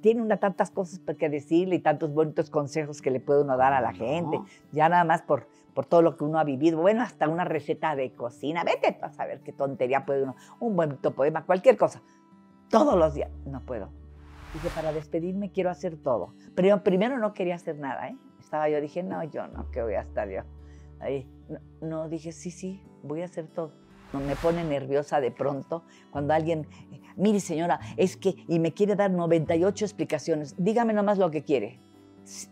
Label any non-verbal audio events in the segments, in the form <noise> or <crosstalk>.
tiene una tantas cosas que decirle y tantos bonitos consejos que le puede uno dar a la gente, ya nada más por, por todo lo que uno ha vivido, bueno, hasta una receta de cocina, vete a saber qué tontería puede uno, un bonito poema, cualquier cosa, todos los días, no puedo. Dije, para despedirme quiero hacer todo, pero primero no quería hacer nada, ¿eh? Estaba yo, dije, no, yo no, que voy a estar yo ahí. no dije, sí, sí, voy a hacer todo me pone nerviosa de pronto cuando alguien, mire señora, es que, y me quiere dar 98 explicaciones, dígame nomás lo que quiere.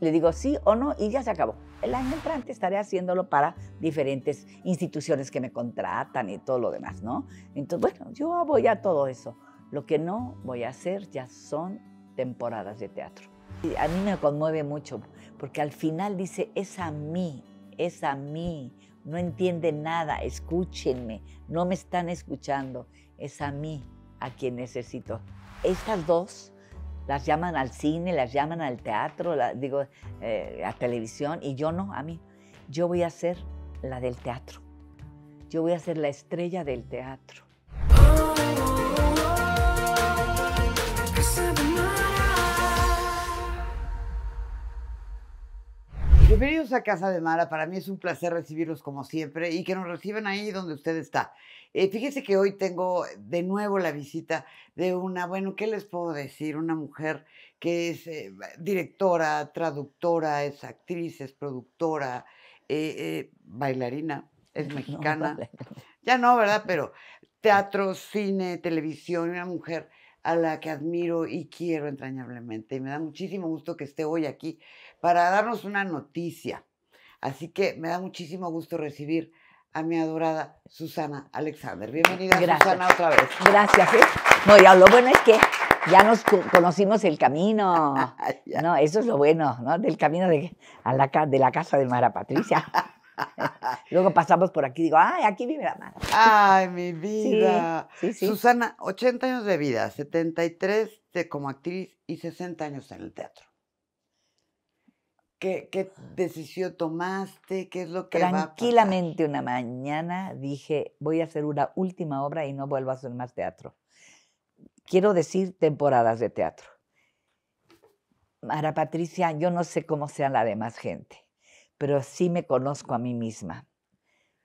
Le digo sí o no y ya se acabó. El año entrante estaré haciéndolo para diferentes instituciones que me contratan y todo lo demás, ¿no? Entonces, bueno, yo voy a todo eso. Lo que no voy a hacer ya son temporadas de teatro. Y a mí me conmueve mucho porque al final dice, es a mí, es a mí no entienden nada, escúchenme, no me están escuchando, es a mí a quien necesito. Estas dos las llaman al cine, las llaman al teatro, digo, eh, a televisión, y yo no, a mí. Yo voy a ser la del teatro. Yo voy a ser la estrella del teatro. a Casa de Mara. Para mí es un placer recibirlos como siempre y que nos reciban ahí donde usted está. Eh, fíjese que hoy tengo de nuevo la visita de una, bueno, ¿qué les puedo decir? Una mujer que es eh, directora, traductora, es actriz, es productora, eh, bailarina, es <laughs> mexicana. ya no, ¿verdad? Pero <laughs> teatro, cine, televisión, una mujer a la que admiro y quiero entrañablemente. Y me da muchísimo gusto que esté hoy aquí para darnos una noticia. Así que me da muchísimo gusto recibir a mi adorada Susana Alexander. Bienvenida, Susana, otra vez. Gracias. ¿eh? lo bueno es que ya nos conocimos el camino. <laughs> Ah, no, eso es lo bueno, ¿no? Del camino de, la, de la casa de Mara Patricia. <laughs> Luego pasamos por aquí, digo, ay, aquí vive la Mara. Ay, mi vida. Susana, 80 años de vida, 73 de, como actriz y 60 años en el teatro. ¿Qué, decisión tomaste? ¿Qué es lo que Tranquilamente va una mañana dije, voy a hacer una última obra y no vuelvo a hacer más teatro. Quiero decir temporadas de teatro. Mara Patricia, yo no sé cómo sea la demás gente, pero sí me conozco a mí misma.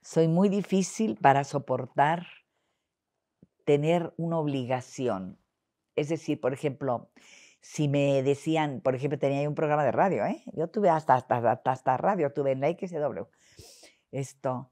Soy muy difícil para soportar tener una obligación. Es decir, por ejemplo, si me decían, por ejemplo, tenía ahí un programa de radio, ¿eh? Yo tuve hasta, hasta, hasta, radio, tuve en la XW. Esto.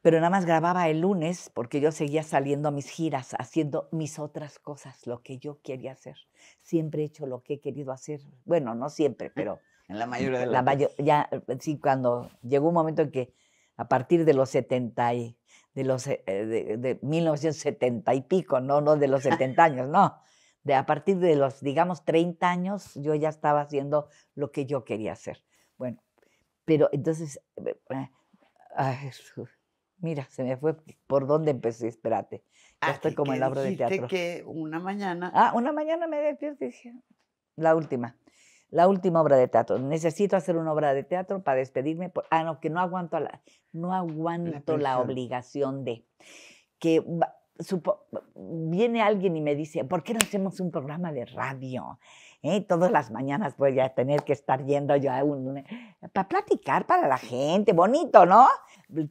Pero nada más grababa el lunes porque yo seguía saliendo a mis giras, haciendo mis otras cosas, lo que yo quería hacer. Siempre he hecho lo que he querido hacer. Bueno, no siempre, <laughs> pero... En la mayoría de la ya eh, Sí, cuando llegó un momento en que a partir de los 70 y, de los eh, eh, de 1970 y pico, no, no de los 70 <laughs> años, no de, a partir de los, digamos, 30 años, yo ya estaba haciendo lo que yo quería hacer. Bueno, pero entonces, eh, eh, mira, se me fue por dónde empecé, espérate. Ya ah, estoy como en la obra de teatro. que una mañana... Ah, una mañana me despierto la última, la última obra de teatro. Necesito hacer una obra de teatro para despedirme. Por, ah, no, que no aguanto la, no aguanto la obligación de que viene alguien y me dice, ¿por qué no hacemos un programa de radio? Eh? Todas las mañanas voy a tener que estar yendo yo a un... para platicar para la gente, bonito, ¿no?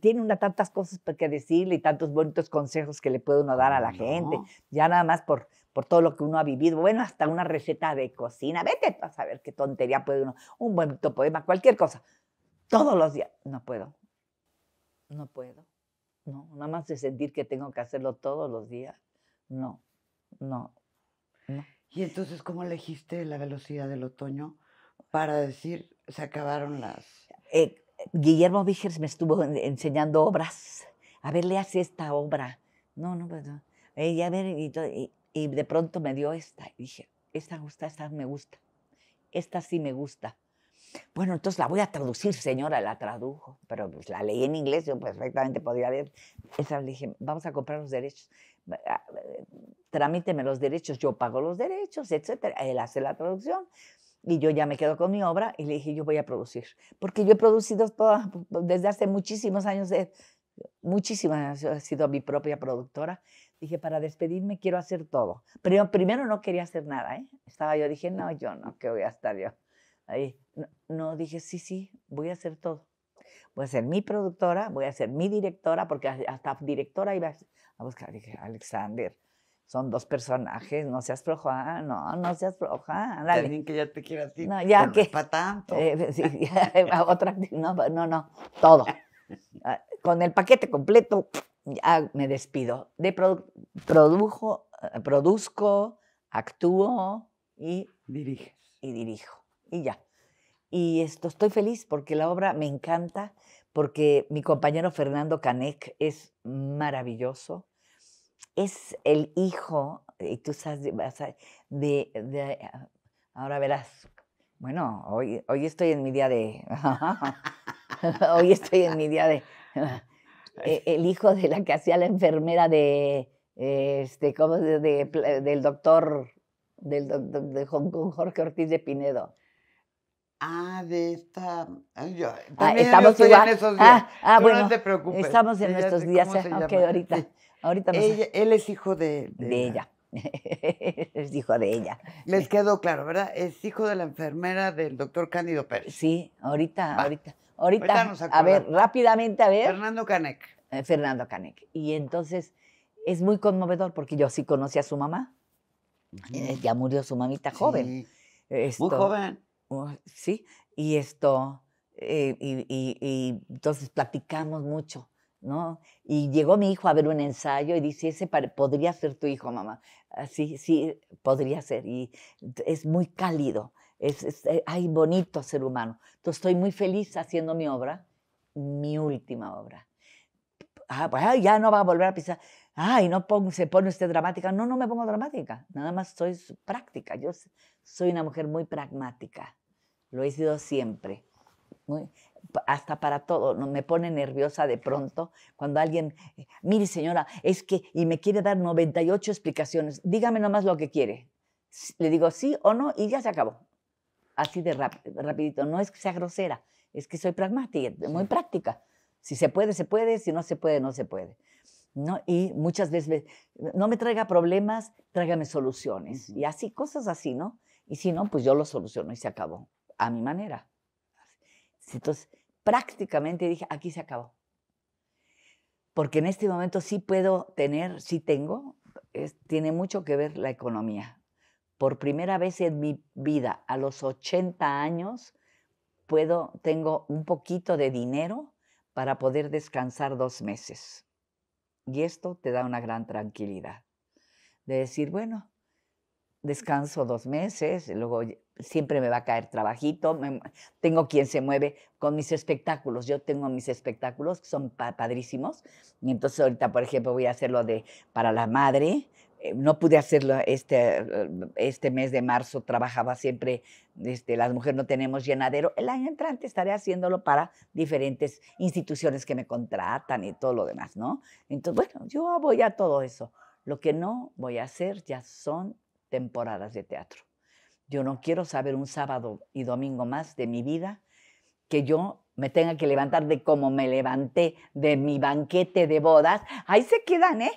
Tiene una tantas cosas que decirle y tantos bonitos consejos que le puede uno dar a la gente, ya nada más por, por todo lo que uno ha vivido, bueno, hasta una receta de cocina, vete a saber qué tontería puede uno, un bonito poema, cualquier cosa, todos los días, no puedo, no puedo no, nada más de sentir que tengo que hacerlo todos los días. No, no, Y entonces, ¿cómo elegiste la velocidad del otoño para decir, se acabaron las... Eh, Guillermo Víjers me estuvo enseñando obras. A ver, le hace esta obra. No, no, pues y, y, de pronto me dio esta. Y dije, esta gusta, esta me gusta. Esta sí me gusta. Bueno, entonces la voy a traducir, señora, la tradujo, pero pues la leí en inglés, yo perfectamente podía leer. Esa le dije, vamos a comprar los derechos, ah, tramíteme los derechos, yo pago los derechos, etcétera. Él hace la traducción y yo ya me quedo con mi obra y le dije, yo voy a producir, porque yo he producido todas desde hace muchísimos años, eh, muchísimas años he sido mi propia productora. Dije, para despedirme quiero hacer todo. Pero primero no quería hacer nada, ¿eh? Estaba yo, dije, no, yo no, que voy a estar yo no, dije, sí, sí, voy a hacer todo. Voy a ser mi productora, voy a ser mi directora, porque hasta directora iba a buscar. Dije, Alexander, son dos personajes, no seas floja, no, no seas floja. También que ya te quiera así. No, ya que. Para tanto. Eh, pues, <laughs> otra, no, no, no, todo. Ah, con el paquete completo, ya me despido. De produjo, eh, produzco, actúo y. Dirige. Y dirijo y ya. Y esto, estoy feliz porque la obra me encanta, porque mi compañero Fernando Canek es maravilloso. Es el hijo, y tú sabes, de, ah, ahora verás, bueno, hoy, hoy estoy en mi día de, <laughs> hoy estoy en mi día de, eh, <laughs> el hijo de la que hacía la enfermera de, este, ¿cómo? De, de, del doctor, de Jorge Ortiz de Pinedo. Ah, de esta. Ah, estamos En esos ah, días. Ah, bueno, no te preocupes. Estamos en nuestros días, aunque ¿eh? ahorita. él es hijo de. De, ella. <laughs> es hijo de ella. <laughs> Les quedó claro, ¿verdad? Es hijo de la enfermera del doctor Cándido Pérez. Sí, ahorita, ahorita. Ahorita, a ver, rápidamente, a ver. Fernando Canek. Eh, Fernando Canek. Y entonces es muy conmovedor porque yo sí conocí a su mamá. Eh, ya murió su mamita joven. muy joven sí, y esto, eh, y, y, entonces platicamos mucho, ¿no? Y llegó mi hijo a ver un ensayo y dice, ese podría ser tu hijo, mamá. Así, ah, sí, podría ser. Y es muy cálido, es, es eh, bonito ser humano. Entonces estoy muy feliz haciendo mi obra, mi última obra. Ah, pues, ya no va a volver a pisar ay, no se pone usted dramática. No, no me pongo dramática, nada más soy práctica. Yo soy una mujer muy pragmática, lo he sido siempre. hasta para todo, no, me pone nerviosa de pronto cuando alguien, eh, mire señora, es que, y me quiere dar 98 explicaciones, dígame nomás lo que quiere. Le digo sí o no y ya se acabó. Así de rapidito, no es que sea grosera, es que soy pragmática, muy práctica. Si se puede, se puede, si no se puede, no se puede. ¿no? Y muchas veces, no me traiga problemas, tráigame soluciones. Y así, cosas así, ¿no? Y si no, pues yo lo soluciono y se acabó, a mi manera. Entonces, prácticamente dije, aquí se acabó. Porque en este momento sí puedo tener, sí tengo, tiene mucho que ver la economía. Por primera vez en mi vida, a los 80 años, puedo, tengo un poquito de dinero para poder descansar dos meses. Y esto te da una gran tranquilidad. De decir, bueno, descanso dos meses, luego siempre me va a caer trabajito, tengo quien se mueve con mis espectáculos, yo tengo mis espectáculos que son padrísimos, y entonces ahorita, por ejemplo, voy a hacerlo de para la madre, eh, no pude hacerlo este, eh, este mes de marzo, trabajaba siempre, este, las mujeres no tenemos llenadero. El año entrante estaré haciéndolo para diferentes instituciones que me contratan y todo lo demás, ¿no? Entonces, bueno, yo voy a todo eso. Lo que no voy a hacer ya son temporadas de teatro. Yo no quiero saber un sábado y domingo más de mi vida que yo me tenga que levantar de cómo me levanté de mi banquete de bodas, ahí se quedan, ¿eh?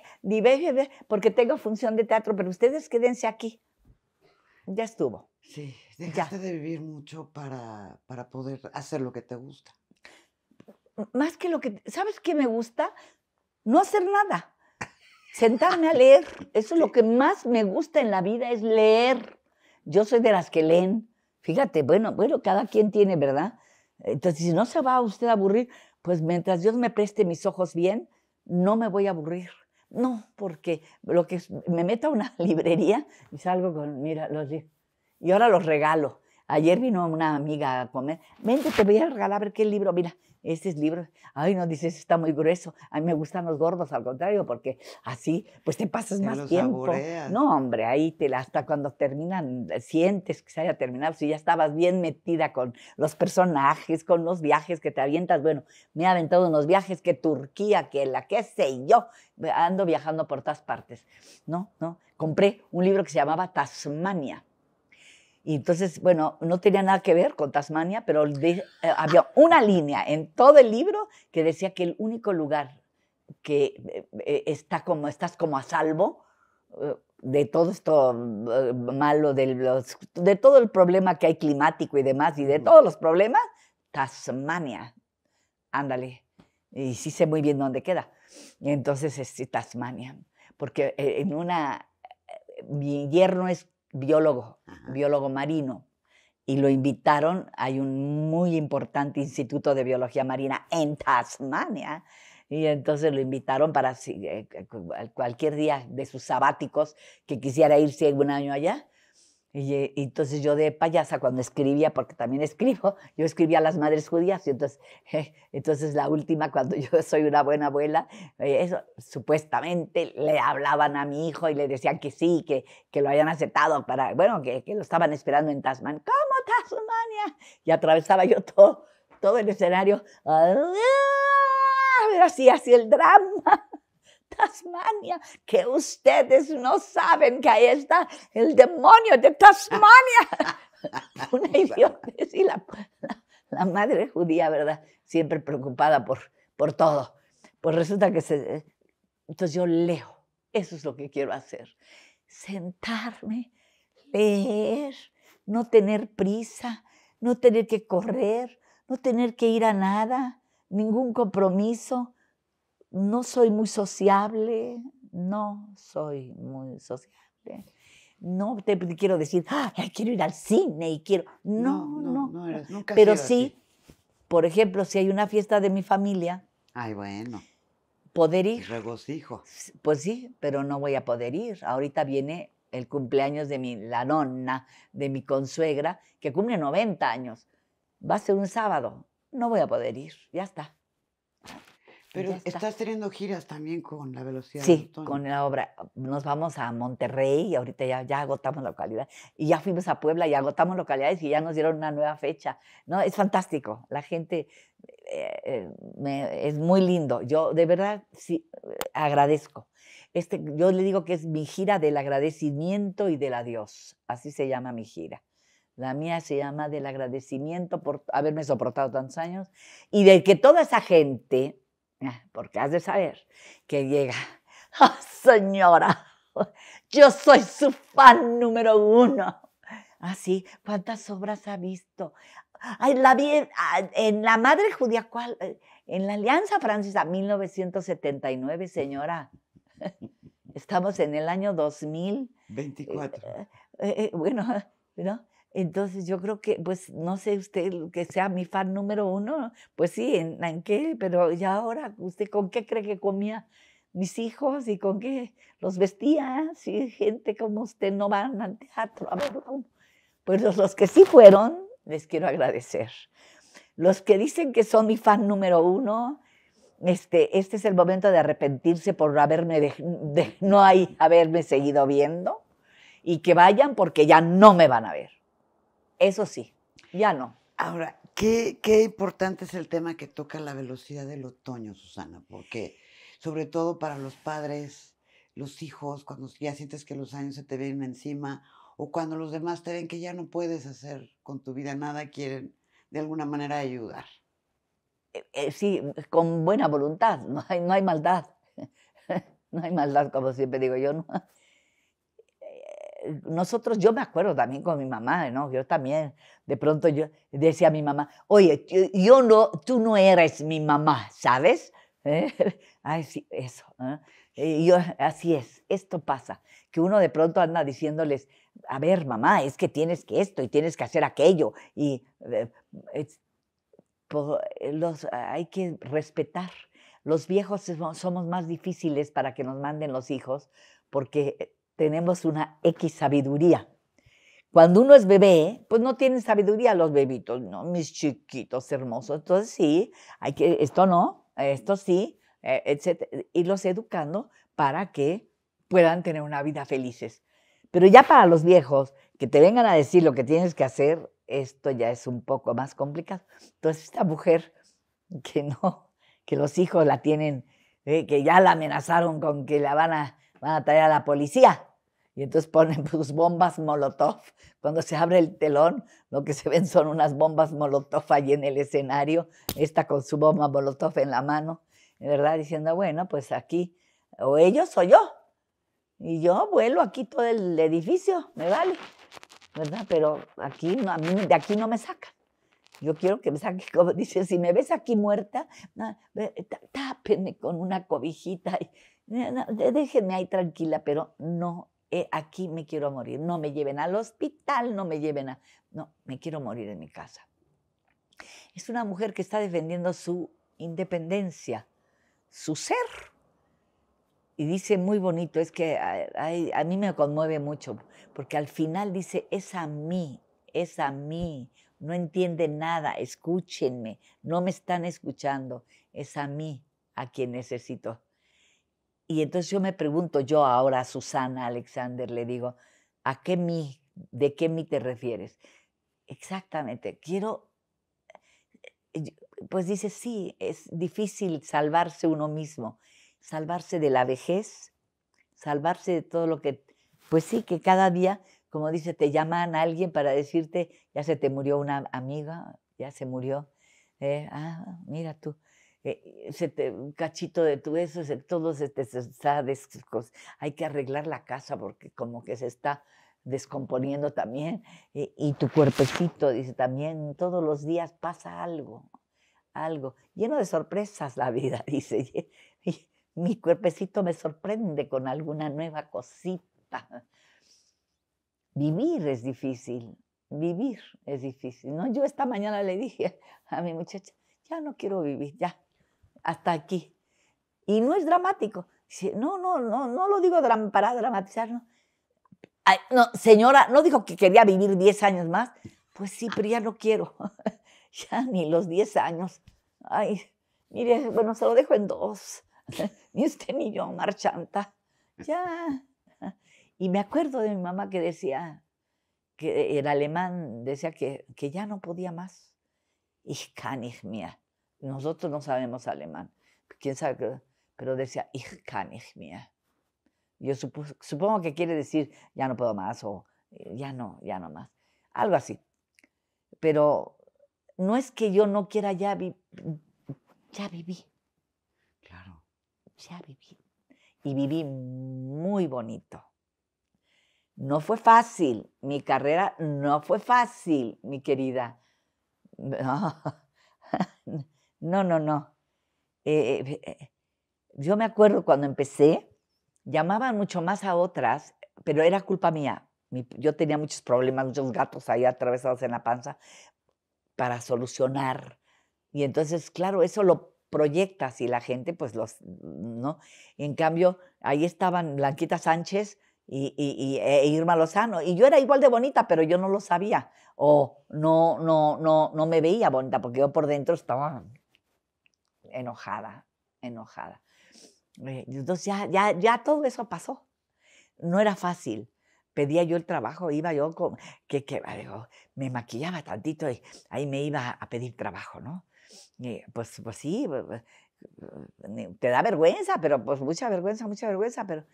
Porque tengo función de teatro, pero ustedes quédense aquí. Ya estuvo. Sí, dejaste ya. de vivir mucho para, para poder hacer lo que te gusta. Más que lo que... ¿Sabes qué me gusta? No hacer nada. Sentarme a leer. Eso es lo que más me gusta en la vida, es leer. Yo soy de las que leen. Fíjate, bueno, bueno, cada quien tiene, ¿verdad? Entonces, si no se va usted a aburrir, pues mientras Dios me preste mis ojos bien, no me voy a aburrir. No, porque lo que me meto a una <laughs> librería y salgo con, mira, los y ahora los regalo. Ayer vino una amiga a comer, vente, te voy a regalar a ver qué libro, mira, estos libros, ay, no dices, está muy grueso, a mí me gustan los gordos, al contrario, porque así, pues te pasas más tiempo. No, hombre, ahí te, hasta cuando terminan, eh, sientes que se haya terminado, si ya estabas bien metida con los personajes, con los viajes que te avientas, bueno, me he aventado unos viajes que Turquía, que la qué sé yo, ando viajando por todas partes, ¿no? ¿no? Compré un libro que se llamaba Tasmania y entonces, bueno, no tenía nada que ver con Tasmania, pero eh, había una línea en todo el libro que decía que el único lugar que eh, eh, está como, estás como a salvo de todo esto malo, de, de todo el problema que hay climático y demás, y de todos los problemas, Tasmania. Ándale. Y sí sé muy bien dónde queda. Y entonces es este, Tasmania. Porque en una, mi yerno es biólogo, biólogo marino, y lo invitaron. Hay un muy importante instituto de biología marina en Tasmania. Y entonces lo invitaron para eh, eh, cualquier día de sus sabáticos que quisiera irse un año allá. Eh, y, entonces yo de payasa, cuando escribía, porque también <laughs> escribo, yo escribía a las madres judías, y entonces, eh, entonces la última, cuando yo <laughs> soy una buena abuela, eh, eso, supuestamente le hablaban a mi hijo y le decían que sí, que, que lo habían aceptado, para, bueno, que, que lo estaban esperando en Tasman. ¿Cómo Tasmania? Y atravesaba yo todo, todo el escenario, Pero <laughs> así, así el drama. Tasmania, que ustedes no saben que ahí está el demonio de Tasmania. <laughs> Una idiota la, madre judía, ¿verdad? Siempre preocupada por, por todo. Pues resulta que se... Entonces yo leo, eso es lo que quiero hacer. Sentarme, leer, no tener prisa, no tener que correr, no tener que ir a nada, ningún compromiso, no soy muy sociable, no soy muy sociable. No te quiero decir, ¡ah! quiero ir al cine y quiero. No, no. no, pero sí, por ejemplo, si hay una fiesta de mi familia. Ay, bueno. Poder ir. regocijo. Pues sí, pero no voy a poder ir. Ahorita viene el cumpleaños de mi, la nonna, de mi consuegra, que cumple 90 años. Va a ser un sábado. No voy a poder ir, ya está. Pero estás teniendo giras también con la velocidad. Sí, con la obra. Nos vamos a Monterrey y ahorita ya, ya agotamos localidad. Y ya fuimos a Puebla y agotamos localidades y ya nos dieron una nueva fecha. No, es fantástico. La gente eh, eh, es muy lindo. Yo de verdad sí, agradezco. Este, yo le digo que es mi gira del agradecimiento y del adiós. Así se llama mi gira. La mía se llama del agradecimiento por haberme soportado tantos años y de que toda esa gente <laughs> porque has de saber que llega, <laughs> ¡Ah, señora, <laughs> yo soy su fan número uno. Así, ah, sí? ¿cuántas obras ha visto? Ay, la vi en, ah, La Madre Judía, ¿cuál? Eh, en la Alianza Francesa, 1979, señora. Estamos en el año 2000. Eh, eh, bueno, ¿no? Entonces yo creo que, pues no sé usted que sea mi fan número uno, pues sí, ¿en, qué? Pero ya ahora, ¿usted con qué cree que comía mis hijos y con qué los vestía? Sí, gente como usted no van al teatro a ver. Pues los que sí fueron, les quiero agradecer. Los que dicen que son mi fan número uno, este, este es el momento de arrepentirse por no haberme seguido viendo y que vayan porque ya no me van a ver. Eso sí, ya no. Ahora, qué, importante es el tema que toca la velocidad del otoño, Susana, porque sobre todo para los padres, los hijos, cuando ya sientes que los años se te vienen encima o cuando los demás te ven que ya no puedes hacer con tu vida nada, quieren de alguna manera ayudar. Eh, eh, sí, con buena voluntad, no hay, no hay maldad. <laughs> no hay maldad, como siempre digo yo. No, eh, nosotros, yo me acuerdo también con mi mamá, ¿no? Yo también, de pronto yo decía a mi mamá, oye, yo no, tú no eres mi mamá, ¿sabes? <laughs> ¿Eh? Ay, sí, eso. ¿eh? Y yo, así es, esto pasa, que uno de pronto anda diciéndoles, a ver, mamá, es que tienes que esto y tienes que hacer aquello, y los, hay que respetar. Los viejos somos más difíciles para que nos manden los hijos, porque tenemos una X sabiduría. Cuando uno es bebé, pues no tienen sabiduría los bebitos, ¿no? Mis chiquitos hermosos. Entonces sí, hay que, esto no, esto sí, e, etcétera. Irlos educando para que puedan tener una vida felices. Pero ya para los viejos, que te vengan a decir lo que tienes que hacer, esto ya es un poco más complicado. Entonces esta mujer que no, que los hijos la tienen, eh, que ya la amenazaron con que la van a, van a traer a la policía, y entonces ponen pues, sus bombas Molotov. Cuando se abre el telón, lo que se ven son unas bombas Molotov ahí en el escenario, esta con su bomba Molotov en la mano, ¿verdad? Diciendo, bueno, pues aquí, o ellos o yo. Y yo vuelo aquí todo el edificio, me vale, ¿verdad? Pero aquí, a mí de aquí no me sacan. Yo quiero que me saque, como dice, si me ves aquí muerta, tápenme con una cobijita. Y, déjenme ahí tranquila, pero no eh, aquí me quiero morir, no me lleven al hospital, no me lleven a... No, me quiero morir en mi casa. Es una mujer que está defendiendo su independencia, su ser. Y dice muy bonito, es que a, a mí me conmueve mucho, porque al final dice, es a mí, es a mí, no entiende nada, escúchenme, no me están escuchando, es a mí a quien necesito y entonces yo me pregunto, yo ahora a Susana Alexander le digo, ¿a qué mí? ¿De qué mí te refieres? Exactamente, quiero... Eh, pues dice, sí, es difícil salvarse uno mismo, salvarse de la vejez, salvarse de todo lo que... Pues sí, que cada día, como dice, te llaman a alguien para decirte, ya se te murió una amiga, ya se murió. Eh, ah, mira tú. Eh, un cachito de tu eso, todo se te hay que arreglar la casa porque como que se está descomponiendo también, eh, y, tu cuerpecito, dice, también todos los días pasa algo, algo, lleno de sorpresas la vida, <laughs> dice, mi cuerpecito me sorprende con alguna nueva cosita. Vivir es difícil, vivir es difícil, ¿no? Yo esta mañana le dije a mi muchacha, ya no quiero vivir, ya, hasta aquí. Y no es dramático. No, no, no, no lo digo para dramatizar. señora, no dijo que quería vivir 10 años más. Pues sí, pero ya no quiero. <laughs> ya ni los 10 años. Ay, mire, bueno, se lo dejo en dos. <laughs> ni usted ni yo, marchanta. Ya. Y me acuerdo de mi mamá que decía, que era alemán decía que, que ya no podía más. Ich kann nosotros no sabemos alemán, quién sabe, pero decía, ich kann nicht mehr. Yo supongo que quiere decir, ya no puedo más, o eh, ya no, ya no más, algo así. Pero no es que yo no quiera ya, vivir. ya viví. Claro. Ya viví. Y viví muy bonito. No fue fácil, mi carrera no fue fácil, mi querida. <laughs> No. No, no, no. Eh, eh, eh, yo me acuerdo cuando empecé, llamaban mucho más a otras, pero era culpa mía. yo tenía muchos problemas, muchos gatos ahí atravesados en la panza para solucionar. Y entonces, claro, eso lo proyectas y la gente, pues los, ¿no? en cambio, ahí estaban Blanquita Sánchez y, e Irma Lozano. Y yo era igual de bonita, pero yo no lo sabía. O no, no, no, no me veía bonita, porque yo por dentro estaba enojada, enojada. Eh, entonces ya, ya, ya todo eso pasó. No era fácil. Pedía yo el trabajo, iba yo con, que, que me maquillaba tantito y ahí me iba a pedir trabajo, ¿no? Eh, pues, pues sí, eh, te da vergüenza, pero pues mucha vergüenza, mucha vergüenza, pero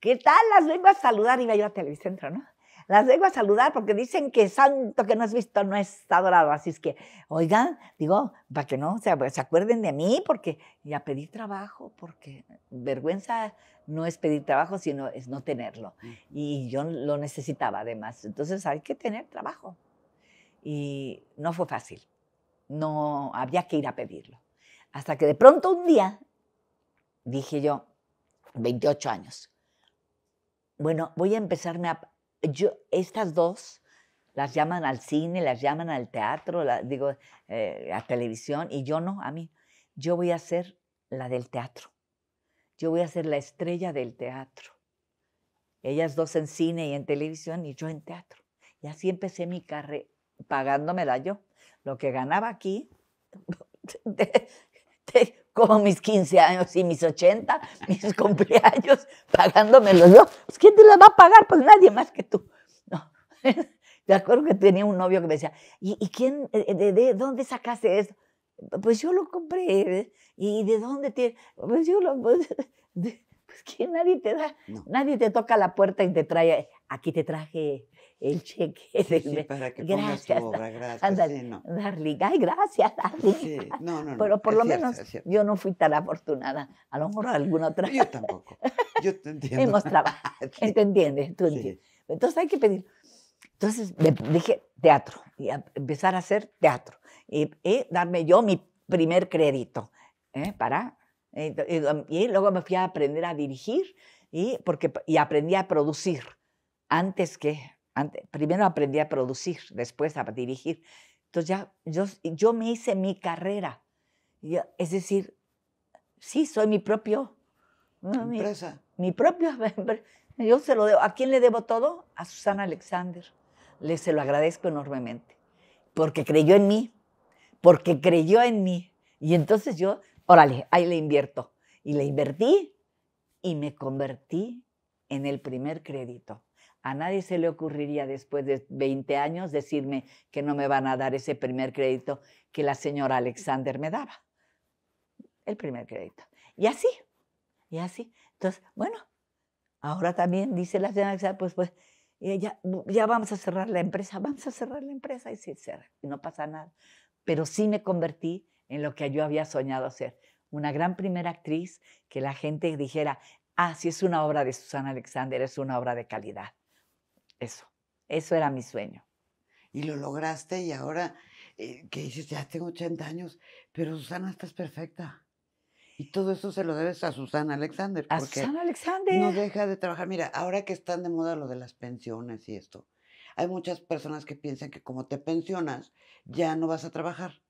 ¿qué tal las vengo a saludar? Iba yo a Televicentro, ¿no? las vengo a saludar porque dicen que santo que no has visto no es adorado. Así es que, oigan, digo, para que no se, se acuerden de mí, porque ya pedí trabajo, porque vergüenza no es pedir trabajo, sino es no tenerlo. Y yo lo necesitaba además. Entonces hay que tener trabajo. Y no fue fácil. No había que ir a pedirlo. Hasta que de pronto un día dije yo, 28 años, bueno, voy a empezarme a, estas dos las llaman al cine, las llaman al teatro, digo, eh, a televisión, y yo no, a mí, yo voy a ser la del teatro, yo voy a ser la estrella del teatro. Ellas dos en cine y en televisión y yo en teatro. Y así empecé mi carrera, pagándomela yo. Lo que ganaba aquí, <laughs> como mis 15 años y mis 80, mis <laughs> cumpleaños, pagándomelos yo. Pues, ¿Quién te los va a pagar? Pues nadie más que tú. No. De <laughs> acuerdo que tenía un novio que me decía, ¿y, quién, eh, eh, de, dónde sacaste eso? Pues yo lo compré. ¿eh? ¿Y de dónde tiene? Pues yo lo... Pues, <laughs> pues nadie te da, nadie te toca la puerta y te trae, aquí te traje el cheque de... que gracias, obra, gracias. ay, gracias, <laughs> Darling. Sí, no, no, Pero por lo menos yo no fui tan afortunada. A lo mejor alguna otra. Yo tampoco. Yo te <laughs> entiendo. Hemos trabajado. <laughs> entiendes? Tú Entonces hay que pedir. Entonces me dije teatro y empezar a hacer teatro y, darme yo mi primer crédito ¿eh? para y, y, luego me fui a aprender a dirigir y porque y aprendí a producir antes que primero aprendí a producir, después a dirigir. Entonces ya yo, yo me hice mi carrera. es decir, sí, soy mi propio... Ah, Empresa. Mi, propio... <laughs> Yo se lo debo. ¿A quién le debo todo? A Susana Alexander. Le se lo agradezco enormemente. Porque creyó en mí. Porque creyó en mí. Y entonces yo, órale, ahí le invierto. Y le invertí y me convertí en el primer crédito a nadie se le ocurriría después de 20 años decirme que no me van a dar ese primer crédito que la señora Alexander me daba. El primer crédito. Y así, y así. Entonces, bueno, ahora también dice la señora Alexander, pues, pues, ya, ya vamos a cerrar la empresa, vamos a cerrar la empresa y se cierra. Y no pasa nada. Pero sí me convertí en lo que yo había soñado ser. Una gran primera actriz que la gente dijera, ah, si es una obra de Susana Alexander, es una obra de calidad. Eso, eso era mi sueño. Y lo lograste y ahora eh, que dices, ya tengo 80 años, pero Susana estás perfecta. Y todo eso se lo debes a Susana Alexander. Susana Alexander. No deja de trabajar. Mira, ahora que están de moda lo de las pensiones y esto, hay muchas personas que piensan que como te pensionas, ya no vas a trabajar.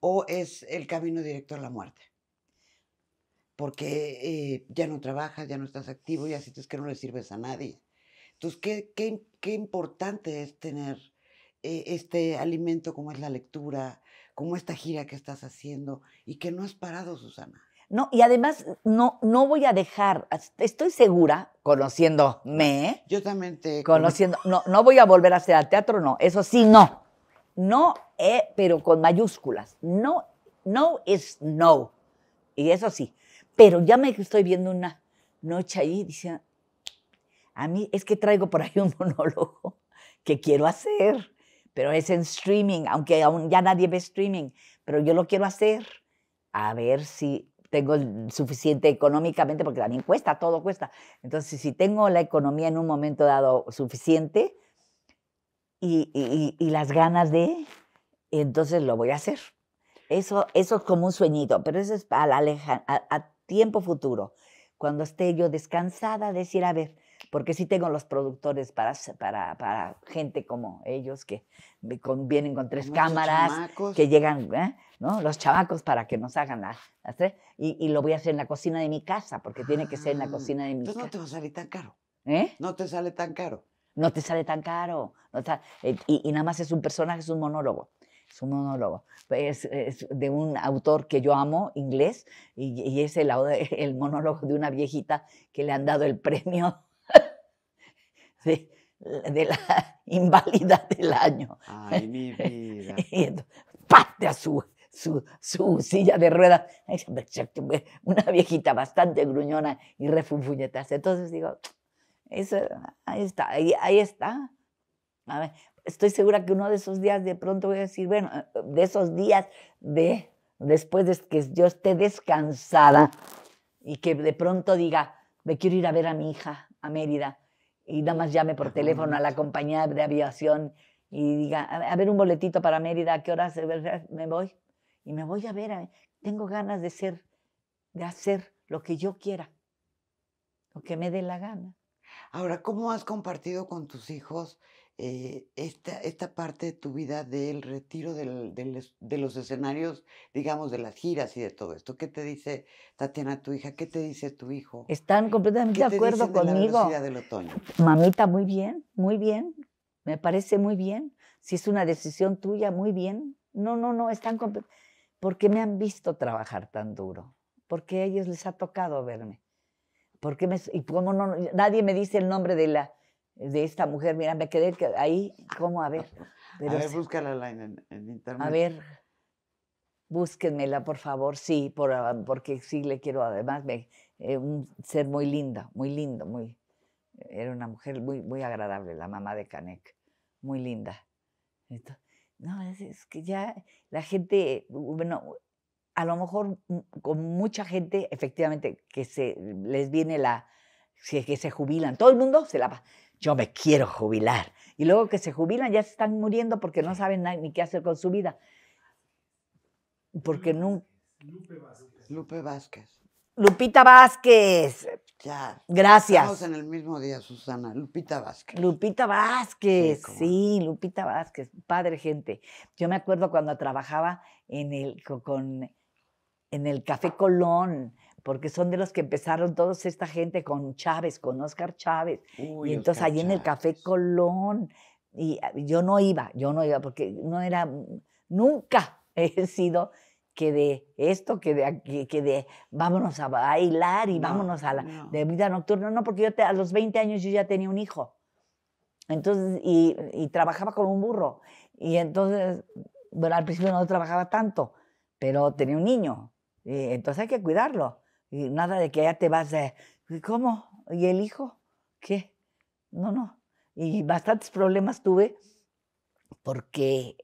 O es el camino directo a la muerte. Porque eh, ya no trabajas, ya no estás activo y así es que no le sirves a nadie. Entonces, qué, qué, importante es tener eh, este alimento como es la lectura, como esta gira que estás haciendo y que no has parado, Susana. No, y además no, no voy a dejar, estoy segura, conociéndome. Yo también te. Conociendo, no, no voy a volver a hacer al teatro, no, eso sí, no. No, eh, pero con mayúsculas. No, no es no. Y eso sí. Pero ya me estoy viendo una noche ahí, dice, a mí es que traigo por ahí un <laughs> monólogo que quiero hacer, pero es en streaming, aunque aún ya nadie ve streaming, pero yo lo quiero hacer. A ver si tengo suficiente económicamente, porque también cuesta, todo cuesta. Entonces, si tengo la economía en un momento dado suficiente y, y, las ganas de, entonces lo voy a hacer. Eso, eso es como un sueñito, pero eso es la a tiempo futuro. Cuando esté yo descansada, decir, a ver, porque sí tengo los productores para, para, para gente como ellos que vienen con tres cámaras, que llegan, ¿eh? Los chavacos para que nos hagan las, tres. Y, lo voy a hacer en la cocina de mi casa, porque tiene que ser en la ah, cocina de mi casa. no te va a salir tan caro. ¿Eh? No te sale tan caro. No te sale tan caro. No eh, y, nada más es un personaje, es un monólogo. Es un monólogo. Es, es de un autor que yo amo, inglés, y, y es el, <laughs> el monólogo de una viejita que le han dado el premio de, la <laughs> inválida del año. Ay, mi vida. <laughs> ¡pate a su, silla de ruedas. Una viejita bastante gruñona y refunfuñetas. Entonces digo, ahí está, ahí, está. estoy segura que uno de esos días de pronto voy a decir, bueno, de esos días de después de que yo esté descansada y que de pronto diga, me quiero ir a ver a mi hija a Mérida y nada más llame por teléfono a la compañía de aviación y diga, a ver un boletito para Mérida, ¿a qué horas me voy? Y me voy a ver, tengo ganas de ser, de hacer lo que yo quiera, lo que me dé la gana. Ahora, ¿cómo has compartido con tus hijos eh, esta, esta parte de tu vida del retiro de los escenarios, digamos, de las giras y de todo esto. ¿Qué te dice Tatiana, tu hija? ¿Qué te dice tu hijo? Están completamente de acuerdo conmigo. Mamita, muy bien, muy bien. Me parece muy bien. Si es una decisión tuya, muy bien. No, no, no, están completamente. Porque me han visto trabajar tan duro? Porque a ellos les ha tocado verme. ¿Por qué me, y cómo no, nadie me dice el nombre de la, de esta mujer. Mira, me quedé ahí, ¿cómo? A ver. a ver, búscala en, internet. A ver, búsquenmela, por favor, sí, por, ah, porque sí le quiero, además, eh, un ser muy linda, muy lindo, muy, era una mujer muy, muy agradable, la mamá de Canek, muy linda. no, es, que ya la gente, bueno, a lo mejor mm, con mucha gente, efectivamente, que se les viene la, que se jubilan, todo el mundo se la yo me quiero jubilar. Y luego que se jubilan ya se están muriendo porque no saben ni qué hacer con su vida. Porque nunca. Lupe Vázquez. Lupita Vázquez. Ya. Gracias. Estamos en el mismo día, Susana. Lupita Vázquez. Lupita Vázquez, sí, Lupita Vázquez. Padre, gente. Yo me acuerdo cuando trabajaba en el, en el Café Colón porque son de los que empezaron toda esta gente con Chávez, con Oscar Chávez. y entonces ahí allí en el Café Colón, y yo no iba, yo no iba, porque no era, nunca <laughs> he sido que de esto, que de, que, de vámonos a bailar y vámonos a la vida nocturna. No, porque yo a los 20 años yo ya tenía un hijo. Entonces, y, trabajaba como un burro. Y entonces, bueno, al principio no trabajaba tanto, pero tenía un niño. entonces hay que cuidarlo. Y nada de que ya te vas de, ¿cómo? ¿Y el hijo? ¿Qué? No, no. Y bastantes problemas tuve porque,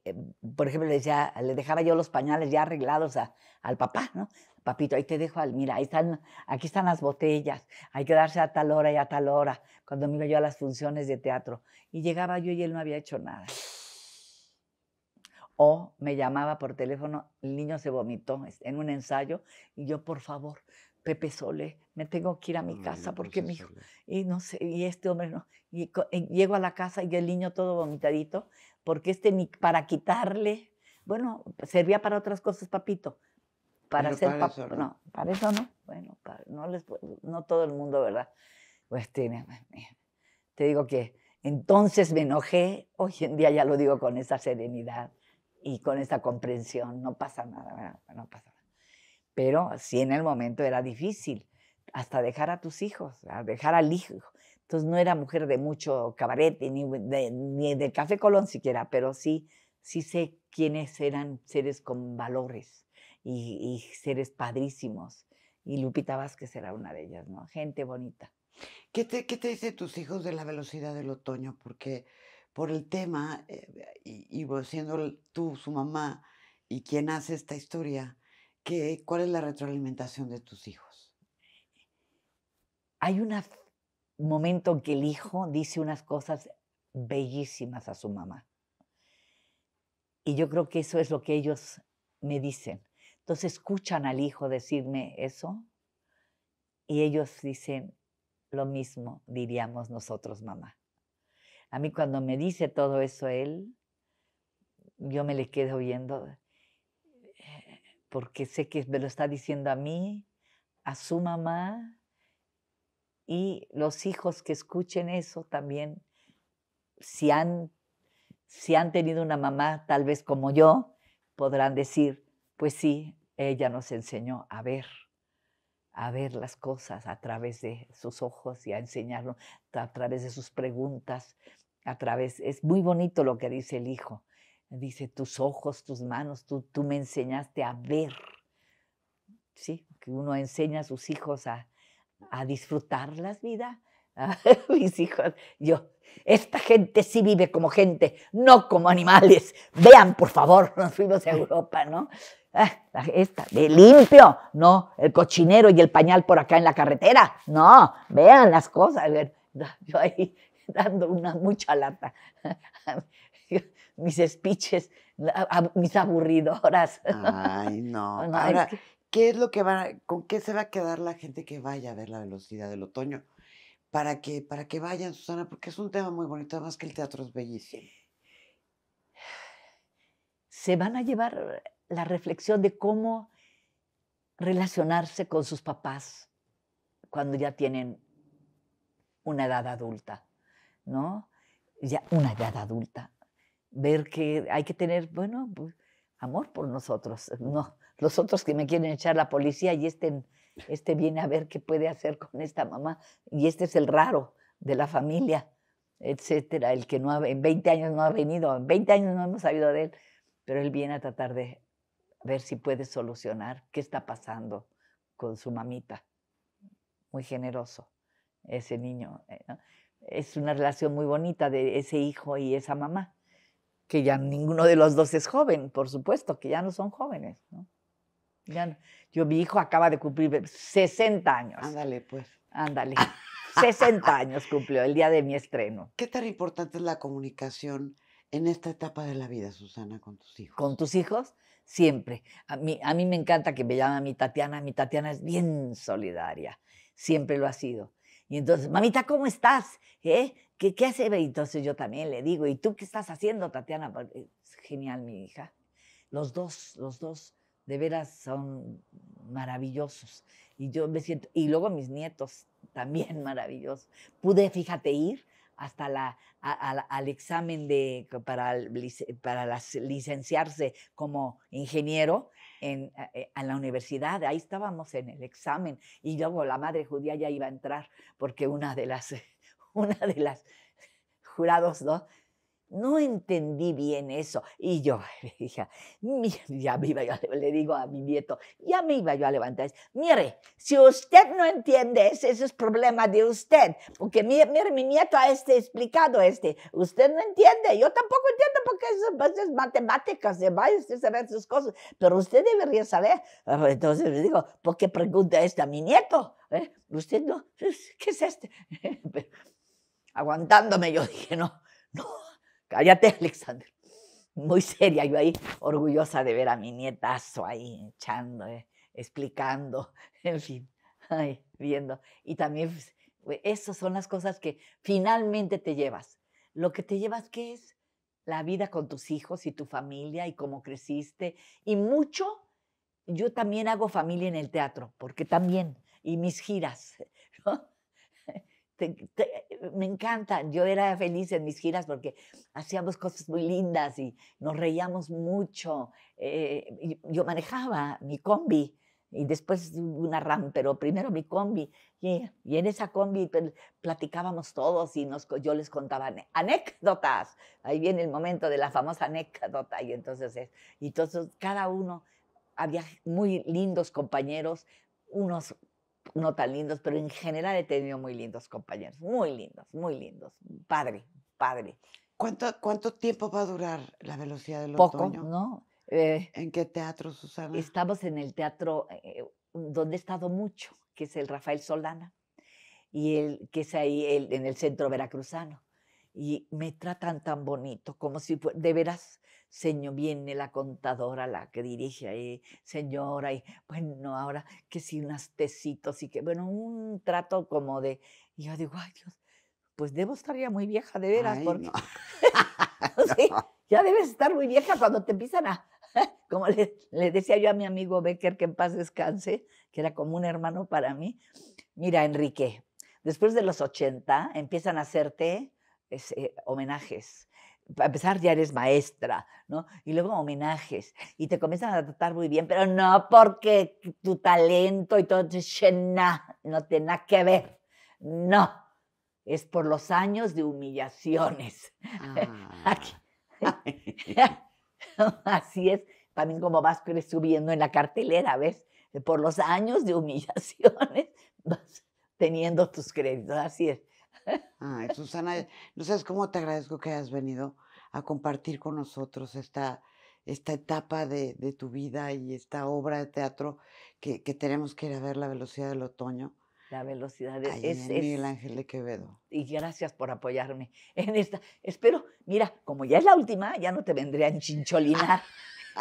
por ejemplo, le, le dejaba yo los pañales ya arreglados al papá, ¿no? Papito, ahí te dejo al, mira, ahí están, aquí están las botellas, hay que darse a tal hora y a tal hora, cuando me iba yo a las funciones de teatro. Y llegaba yo y él no había hecho nada. O me llamaba por teléfono, el niño se vomitó en un ensayo, y yo, por favor, Pepe Sole, me tengo que ir a mi casa porque mi hijo, y no sé, y este hombre no, y, llego a la casa y el niño todo vomitadito, porque este ni para quitarle, bueno, pues, servía para otras cosas, papito, para hacer ¿no? para eso no, bueno, no, les, no todo el mundo, ¿verdad? Pues tiene, pues, te digo que entonces me enojé, hoy en día ya lo digo con esa serenidad y con esa comprensión, no pasa nada, no pasa nada. Pero sí en el momento era difícil, hasta dejar a tus hijos, a dejar al hijo. Entonces no era mujer de mucho cabaret ni de, Café Colón siquiera, pero sí, sí sé quiénes eran seres con valores y, seres padrísimos. Y Lupita Vázquez era una de ellas, ¿no? Gente bonita. ¿Qué te, ¿Qué te dicen tus hijos de la velocidad del otoño? Porque por el tema, eh, y, y, pues, siendo tú su mamá y quien hace esta historia, ¿Cuál es la retroalimentación de tus hijos? Hay un momento en que el hijo dice unas cosas bellísimas a su mamá. Y yo creo que eso es lo que ellos me dicen. Entonces escuchan al hijo decirme eso y ellos dicen lo mismo, diríamos nosotros, mamá. A mí cuando me dice todo eso él, yo me le quedo viendo porque sé que me lo está diciendo a mí, a su mamá, y los hijos que escuchen eso también, si han, si han tenido una mamá tal vez como yo, podrán decir, pues sí, ella nos enseñó a ver, a ver las cosas a través de sus ojos y a enseñarlo a través de sus preguntas, a través, es muy bonito lo que dice el hijo, Dice, tus ojos, tus manos, tú, tú me enseñaste a ver. Sí, que uno enseña a sus hijos a, a disfrutar la vida. <laughs> Mis hijos, yo, esta gente sí vive como gente, no como animales. Vean, por favor, <laughs> nos fuimos a Europa, ¿no? Ah, esta, de limpio, no, el cochinero y el pañal por acá en la carretera. No, vean las cosas. <laughs> Yo ahí dando una mucha lata mis speeches, mis aburridoras. Ay, no. <laughs> Ahora, ¿qué es lo que va, con qué se va a quedar la gente que vaya a ver la velocidad del otoño? Para que, para que vayan, Susana, porque es un tema muy bonito, además que el teatro es bellísimo. Se van a llevar la reflexión de cómo relacionarse con sus papás cuando ya tienen una edad adulta, ¿no? Ya una edad adulta ver que hay que tener, bueno, pues, amor por nosotros, <laughs> no los otros que me quieren echar la policía y este, mm, este viene a ver qué puede hacer con esta mamá y este es el raro de la familia, etcétera, el que no en 20 años no ha venido, en 20 años no hemos sabido de él, pero él viene a tratar de ver si puede solucionar qué está pasando con su mamita. Muy generoso ese niño. Eh, es una relación muy bonita de ese hijo y esa mamá que ya ninguno de los dos es joven, por supuesto, que ya no son jóvenes. Yo, mi hijo acaba de cumplir 60 años. Ándale, pues. Ándale. 60 <laughs> años cumplió el día de mi estreno. ¿Qué tan importante es la comunicación en esta etapa de la vida, Susana, con tus hijos? Con tus hijos, siempre. A mí, a mí me encanta que me llame a mi Tatiana. Mi Tatiana es bien solidaria. Siempre lo ha sido. Y entonces, mamita, ¿cómo estás? ¿Eh? ¿Qué, ¿Qué hace? entonces yo también le digo, ¿y tú qué estás haciendo, Tatiana? Eh, es genial, mi hija. Los dos, los dos, de veras son maravillosos. Y yo me siento, y luego mis nietos también <laughs> maravillosos. Pude, fíjate, ir hasta la, al examen de, para, para licenciarse como ingeniero en, eh, la universidad, ahí estábamos en el examen y luego la madre judía ya iba a entrar porque una de las, <laughs> una de las jurados, ¿no? No entendí bien eso. Y yo <laughs> le dije, ya me iba yo, le digo a mi nieto, ya me iba yo a levantar. Mire, si usted no entiende, ese, es problema de usted. Porque mire, mi nieto ha este explicado este. Usted no entiende, yo tampoco entiendo porque es, es matemáticas, se usted saber sus cosas. Pero usted debería saber. Ah, entonces le digo, ¿por qué pregunta esto a mi nieto? ¿Eh? ¿Usted no? ¿Qué es este? <laughs> Aguantándome, yo dije, no, no Cállate, <laughs> Alexander. Muy seria, yo ahí orgullosa de ver a mi nietazo ahí echando, eh, explicando, <laughs> en fin, viendo. Y también, pues, esas son las cosas que finalmente te llevas. Lo que te llevas, ¿qué es? La vida con tus hijos y tu familia y cómo creciste. Y mucho, yo también hago familia en el teatro, porque también, y mis giras, eh, me encanta. Yo era feliz en mis giras porque hacíamos cosas muy lindas y nos reíamos mucho. Eh, yo manejaba mi combi y después una RAM, pero primero mi combi. Y, en esa combi pues, platicábamos todos y nos, yo les contaba anécdotas. Ahí viene el momento de la famosa anécdota. Y entonces, y entonces cada uno, había muy lindos compañeros, unos no tan lindos, pero en general he tenido muy lindos compañeros, muy lindos, muy lindos. Padre, padre. ¿Cuánto, cuánto tiempo va a durar la velocidad del Poco, otoño? Poco, ¿no? Eh, ¿En qué teatro, Susana? Estamos en el teatro eh, eh, donde he estado mucho, que es el Rafael Solana, y el, que es ahí el, en el centro veracruzano. Y me tratan tan bonito, como si, de veras, señor, viene la contadora, la que dirige ahí, señora, y bueno, ahora que si unas tecitos y que, bueno, un trato como de, y yo digo, ay Dios, pues debo estar ya muy vieja, de veras, porque... <laughs> <laughs> ya debes estar muy vieja cuando te empiezan a, <laughs> como le, decía yo a mi amigo Becker, que en paz descanse, que era como un hermano para mí, mira, Enrique, después de los 80 empiezan a hacerte ese, homenajes a empezar ya eres maestra, ¿no? Y luego homenajes, y te comienzan a tratar muy bien, pero no porque tu talento y todo, no, no tiene nada que ver, no, es por los años de humillaciones. <laughs> Ah. <laughs> <laughs> Así es, también como vas subiendo en la cartelera, ¿ves? Por los años de humillaciones vas teniendo tus créditos, así es. Ay, Susana, no sabes cómo te agradezco que hayas venido a compartir con nosotros esta, esta etapa de, tu vida y esta obra de teatro que, tenemos que ir a ver, La Velocidad del Otoño. La velocidad de, Miguel Ángel de Quevedo. Y gracias por apoyarme en esta. Espero, mira, como ya es la última, ya no te vendré a enchincholinar.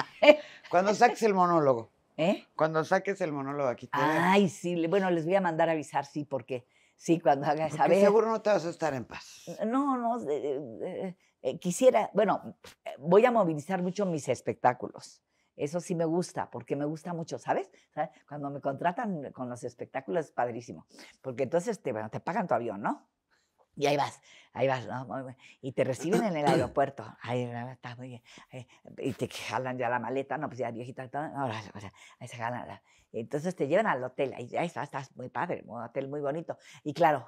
<laughs> Cuando saques el monólogo. <laughs> ¿Eh? Cuando saques el monólogo aquí. Te Ay, sí, bueno, les voy a mandar avisar, sí, porque Sí, cuando haga esa Seguro no te vas a estar en paz. No, no. Eh, quisiera, bueno, eh, voy a movilizar mucho mis espectáculos. Eso sí me gusta, porque me gusta mucho, ¿sabes? Cuando me contratan con los espectáculos es padrísimo, porque entonces te, bueno, te pagan tu avión, ¿no? Y ahí vas, ahí vas, ¿no? Y te reciben en el <clears throat> aeropuerto. Ahí está muy bien. Eh, y te jalan ya la maleta, no, pues ya viejita, ahora, ahí se jalan. Entonces te llevan al hotel, ahí, ya estás, estás, muy padre, un hotel muy bonito. Y claro,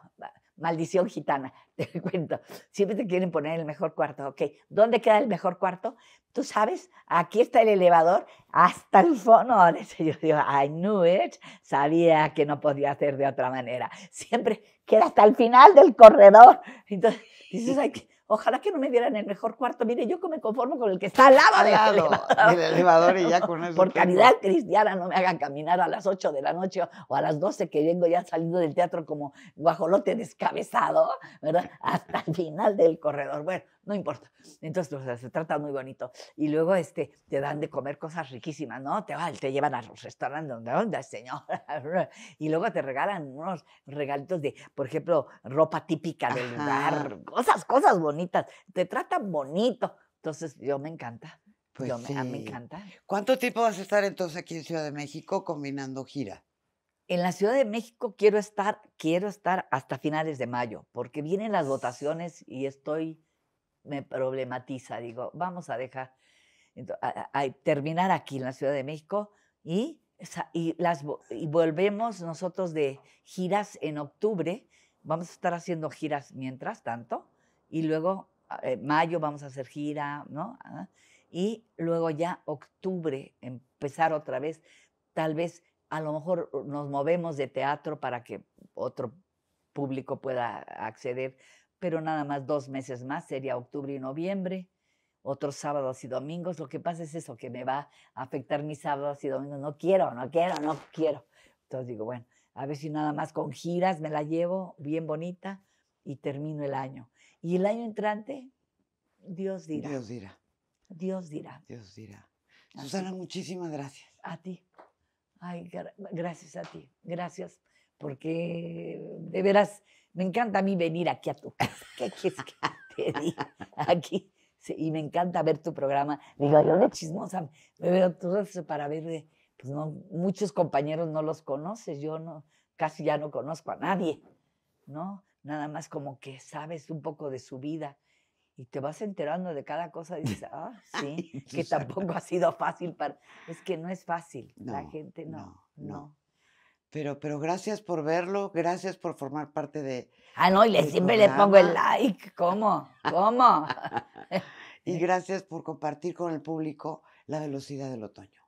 maldición gitana, <laughs> te cuento. Siempre te quieren poner el mejor cuarto. Ok, ¿dónde queda el mejor cuarto? Tú sabes, aquí está el elevador hasta el fondo. <laughs> Yo digo, I knew it, sabía que no podía hacer de otra manera. Siempre Queda hasta el final del corredor. Entonces dices, aquí... Ojalá que no me dieran el mejor cuarto. Mire, yo me conformo con el que está al lado, del, elevador. y ya con <laughs> eso. Por caridad cristiana, no me hagan caminar a las 8 de la noche o a las 12 que vengo ya saliendo del teatro como guajolote descabezado, ¿verdad? <laughs> Hasta el final del corredor. Bueno, no importa. Entonces, se trata muy bonito. Y luego este, te dan de comer cosas riquísimas, ¿no? Te, te llevan a los restaurantes donde onda, señora. <laughs> Y luego te regalan unos regalitos de, por ejemplo, ropa típica del lugar, cosas, cosas bonitas te tratan bonito. Entonces, yo me encanta. Pues yo me, ah, encanta. ¿Cuánto tiempo vas a estar entonces aquí en Ciudad de México combinando gira? En la Ciudad de México quiero estar, quiero estar hasta finales de mayo, porque vienen las votaciones y estoy, me problematiza. Digo, vamos a dejar, terminar aquí en la Ciudad de México y, y volvemos nosotros de giras en octubre. Vamos a estar haciendo giras mientras tanto y luego ah, en eh, mayo vamos a hacer gira, ¿no? Ah, y luego ya octubre empezar otra vez, tal vez a lo mejor uh, nos movemos de teatro para que otro público pueda acceder, pero nada más dos meses más, sería octubre y noviembre, otros sábados y domingos. Lo que pasa es eso, que me va a afectar mis sábados y domingos. No quiero, no quiero, no quiero. Entonces digo, bueno, a ver si nada más con giras me la llevo bien bonita y termino el año. Y el año entrante, Dios dirá. Dios dirá. Dios dirá. Dios dirá. Susana, muchísimas gracias. A ti. Ay, gracias a ti. Gracias. Porque de veras me encanta a mí venir aquí a tu casa. ¿Qué quieres que te <laughs> diga? Aquí. y me encanta ver tu programa. Digo, yo de chismosa me veo todo eso para ver. Pues no, muchos compañeros no los conoces. Yo no, casi ya no conozco a nadie, ¿no? nada más como que sabes un poco de su vida y te vas enterando de cada cosa y dices, <laughs> ah, sí, que tampoco ha sido fácil para... Es que no es fácil, la gente no, no, Pero, pero gracias por verlo, gracias por formar parte de... Ah, no, y le, siempre le pongo el like, ¿cómo? <laughs> ¿Cómo? <laughs> y gracias por compartir con el público la velocidad del otoño.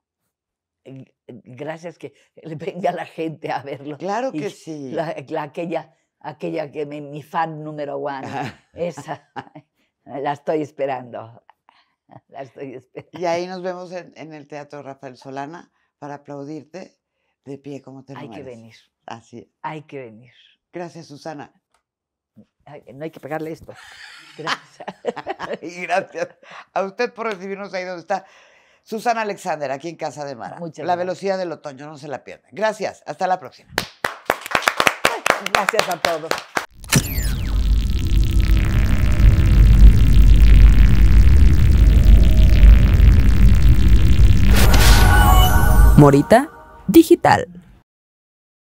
Eh, gracias que le venga la gente a verlo. Claro que sí. La, la aquella aquella que me, mi fan número uno, esa, <laughs> la estoy esperando. <laughs> La estoy esperando. Y ahí nos vemos en, el Teatro Rafael Solana para aplaudirte de pie como te Hay que venir. Así. Hay que venir. Gracias, Susana. no hay que pegarle esto. Gracias. <laughs> gracias a usted por recibirnos ahí donde está. Susana Alexander, aquí en Casa de Mara. la velocidad del otoño, no se la pierde Gracias, hasta la próxima. Gracias a todos. Morita Digital.